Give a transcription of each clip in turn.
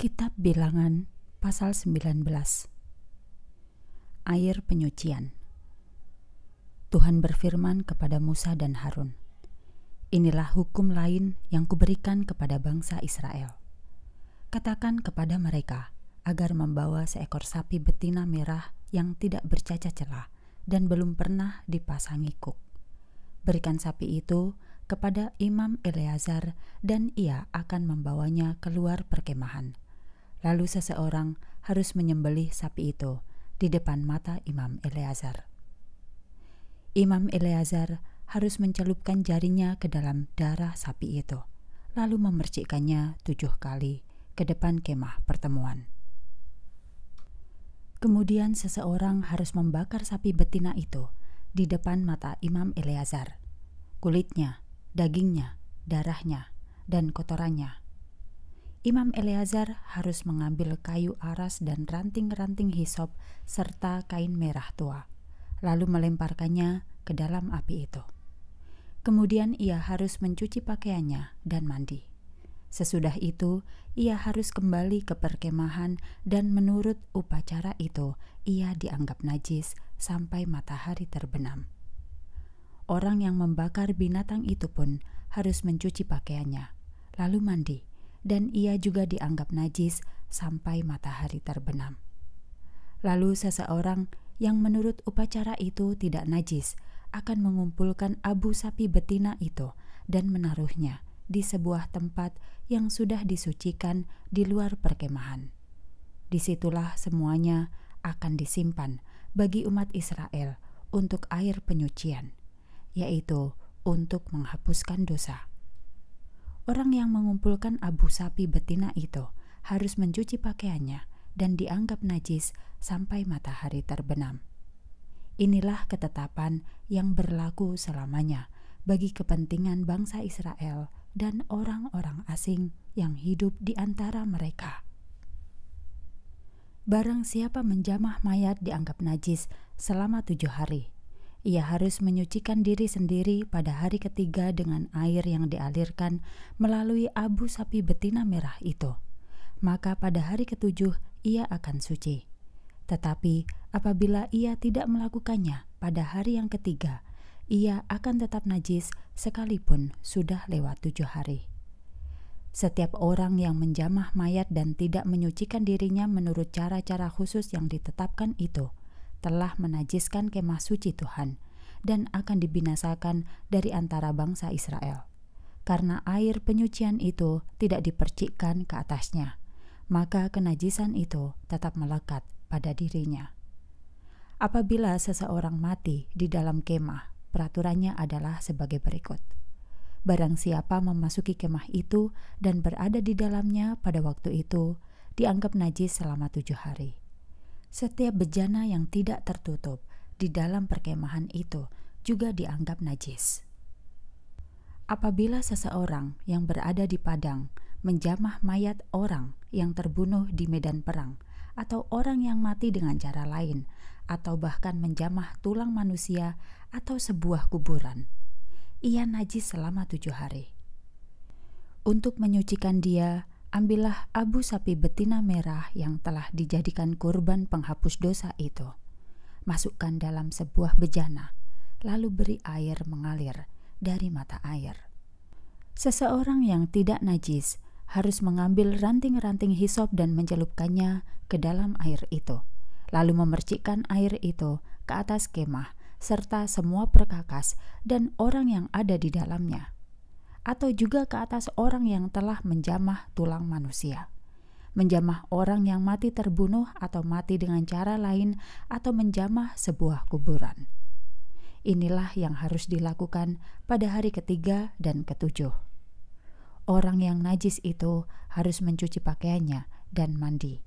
Kitab Bilangan pasal 19 Air penyucian Tuhan berfirman kepada Musa dan Harun Inilah hukum lain yang kuberikan kepada bangsa Israel Katakan kepada mereka agar membawa seekor sapi betina merah yang tidak bercacat celah dan belum pernah dipasangi kuk Berikan sapi itu kepada Imam Eleazar dan ia akan membawanya keluar perkemahan Lalu seseorang harus menyembelih sapi itu di depan mata Imam Eleazar. Imam Eleazar harus mencelupkan jarinya ke dalam darah sapi itu, lalu memercikkannya tujuh kali ke depan kemah pertemuan. Kemudian seseorang harus membakar sapi betina itu di depan mata Imam Eleazar. Kulitnya, dagingnya, darahnya, dan kotorannya Imam Eleazar harus mengambil kayu aras dan ranting-ranting hisop serta kain merah tua, lalu melemparkannya ke dalam api itu. Kemudian ia harus mencuci pakaiannya dan mandi. Sesudah itu, ia harus kembali ke perkemahan dan menurut upacara itu, ia dianggap najis sampai matahari terbenam. Orang yang membakar binatang itu pun harus mencuci pakaiannya, lalu mandi, dan ia juga dianggap najis sampai matahari terbenam. Lalu seseorang yang menurut upacara itu tidak najis akan mengumpulkan abu sapi betina itu dan menaruhnya di sebuah tempat yang sudah disucikan di luar perkemahan. Disitulah semuanya akan disimpan bagi umat Israel untuk air penyucian, yaitu untuk menghapuskan dosa. Orang yang mengumpulkan abu sapi betina itu harus mencuci pakaiannya dan dianggap najis sampai matahari terbenam. Inilah ketetapan yang berlaku selamanya bagi kepentingan bangsa Israel dan orang-orang asing yang hidup di antara mereka. Barang siapa menjamah mayat dianggap najis selama tujuh hari, ia harus menyucikan diri sendiri pada hari ketiga dengan air yang dialirkan melalui abu sapi betina merah itu. Maka pada hari ketujuh ia akan suci. Tetapi apabila ia tidak melakukannya pada hari yang ketiga, ia akan tetap najis sekalipun sudah lewat tujuh hari. Setiap orang yang menjamah mayat dan tidak menyucikan dirinya menurut cara-cara khusus yang ditetapkan itu – telah menajiskan kemah suci Tuhan dan akan dibinasakan dari antara bangsa Israel. Karena air penyucian itu tidak dipercikkan ke atasnya, maka kenajisan itu tetap melekat pada dirinya. Apabila seseorang mati di dalam kemah, peraturannya adalah sebagai berikut: barang siapa memasuki kemah itu dan berada di dalamnya pada waktu itu, dianggap najis selama tujuh hari. Setiap bejana yang tidak tertutup di dalam perkemahan itu juga dianggap najis. Apabila seseorang yang berada di padang menjamah mayat orang yang terbunuh di medan perang, atau orang yang mati dengan cara lain, atau bahkan menjamah tulang manusia atau sebuah kuburan, ia najis selama tujuh hari. Untuk menyucikan dia, ambillah abu sapi betina merah yang telah dijadikan kurban penghapus dosa itu. Masukkan dalam sebuah bejana, lalu beri air mengalir dari mata air. Seseorang yang tidak najis harus mengambil ranting-ranting hisop dan mencelupkannya ke dalam air itu, lalu memercikkan air itu ke atas kemah serta semua perkakas dan orang yang ada di dalamnya atau juga ke atas orang yang telah menjamah tulang manusia. Menjamah orang yang mati terbunuh atau mati dengan cara lain, atau menjamah sebuah kuburan. Inilah yang harus dilakukan pada hari ketiga dan ketujuh. Orang yang najis itu harus mencuci pakaiannya dan mandi.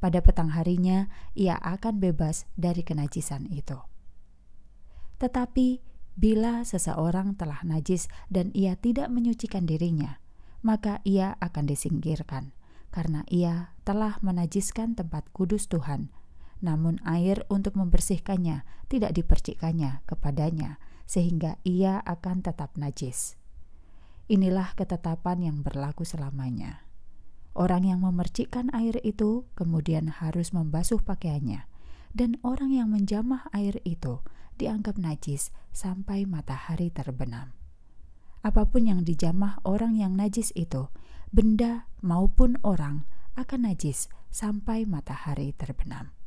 Pada petang harinya, ia akan bebas dari kenajisan itu. Tetapi Bila seseorang telah najis dan ia tidak menyucikan dirinya, maka ia akan disingkirkan, karena ia telah menajiskan tempat kudus Tuhan. Namun air untuk membersihkannya tidak dipercikkannya kepadanya, sehingga ia akan tetap najis. Inilah ketetapan yang berlaku selamanya. Orang yang memercikkan air itu kemudian harus membasuh pakaiannya, dan orang yang menjamah air itu dianggap najis sampai matahari terbenam. Apapun yang dijamah orang yang najis itu, benda maupun orang akan najis sampai matahari terbenam.